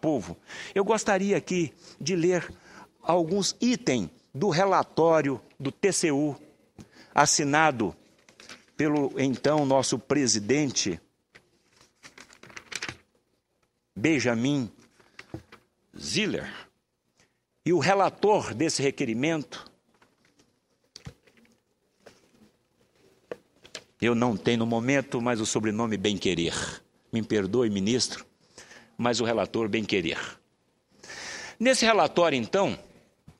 povo. Eu gostaria aqui de ler alguns itens do relatório do TCU, assinado pelo então nosso presidente Benjamin Ziller. E o relator desse requerimento, eu não tenho no momento, mas o sobrenome Bem Querer. Me perdoe, ministro, mas o relator bem querer. Nesse relatório, então,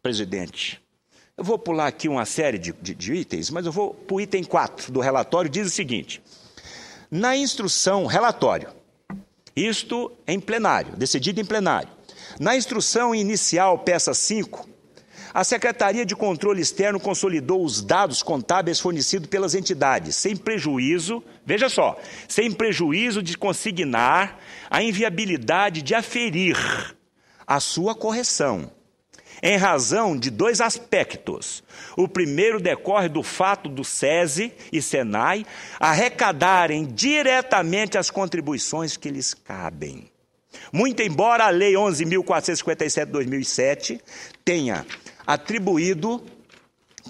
presidente, eu vou pular aqui uma série de, de, de itens, mas eu vou para o item 4 do relatório, diz o seguinte: na instrução, relatório, isto em plenário, decidido em plenário. Na instrução inicial, peça 5, a Secretaria de Controle Externo consolidou os dados contábeis fornecidos pelas entidades, sem prejuízo, veja só, sem prejuízo de consignar a inviabilidade de aferir a sua correção. Em razão de dois aspectos. O primeiro decorre do fato do SESI e SENAI arrecadarem diretamente as contribuições que lhes cabem. Muito embora a Lei 11.457-2007 tenha atribuído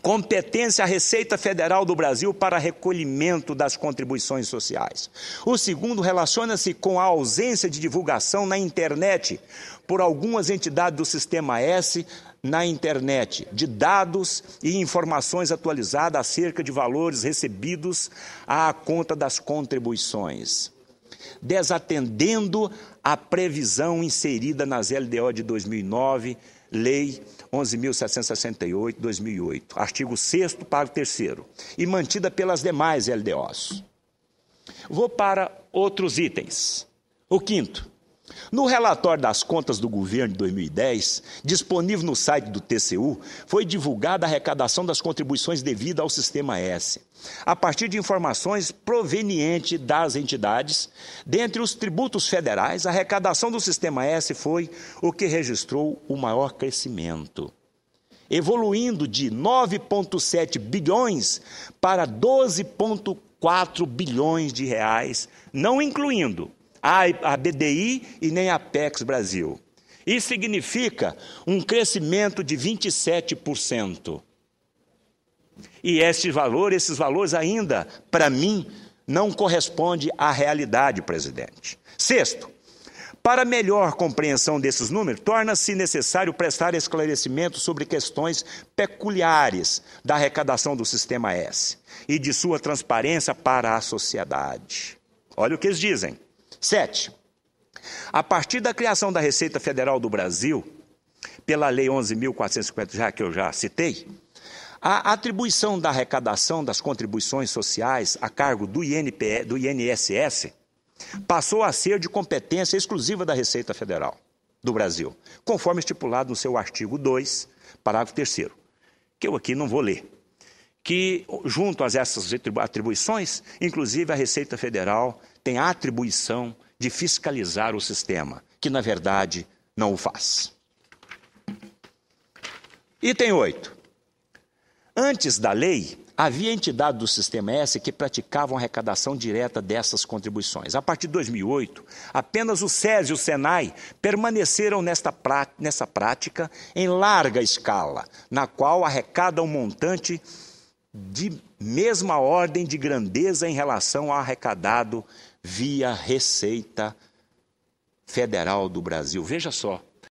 competência à Receita Federal do Brasil para recolhimento das contribuições sociais. O segundo relaciona-se com a ausência de divulgação na internet por algumas entidades do sistema S na internet de dados e informações atualizadas acerca de valores recebidos à conta das contribuições desatendendo a previsão inserida nas LDO de 2009, Lei 11.768, 2008, artigo 6 parágrafo 3 e mantida pelas demais LDOs. Vou para outros itens. O quinto, no relatório das contas do governo de 2010, disponível no site do TCU, foi divulgada a arrecadação das contribuições devidas ao Sistema S, a partir de informações provenientes das entidades. Dentre os tributos federais, a arrecadação do Sistema S foi o que registrou o maior crescimento, evoluindo de 9,7 bilhões para 12,4 bilhões de reais, não incluindo a BDI e nem a Pex Brasil. Isso significa um crescimento de 27%. E esse valor, esses valores ainda, para mim, não corresponde à realidade, presidente. Sexto, para melhor compreensão desses números, torna-se necessário prestar esclarecimento sobre questões peculiares da arrecadação do sistema S e de sua transparência para a sociedade. Olha o que eles dizem. Sete, a partir da criação da Receita Federal do Brasil, pela Lei 11.450, já que eu já citei, a atribuição da arrecadação das contribuições sociais a cargo do, do INSS passou a ser de competência exclusiva da Receita Federal do Brasil, conforme estipulado no seu artigo 2, parágrafo 3, que eu aqui não vou ler que, junto a essas atribuições, inclusive a Receita Federal tem a atribuição de fiscalizar o sistema, que na verdade não o faz. Item 8. Antes da lei, havia entidade do Sistema S que praticavam arrecadação direta dessas contribuições. A partir de 2008, apenas o SES e o SENAI permaneceram nesta nessa prática em larga escala, na qual arrecada um montante de mesma ordem de grandeza em relação ao arrecadado via Receita Federal do Brasil. Veja só,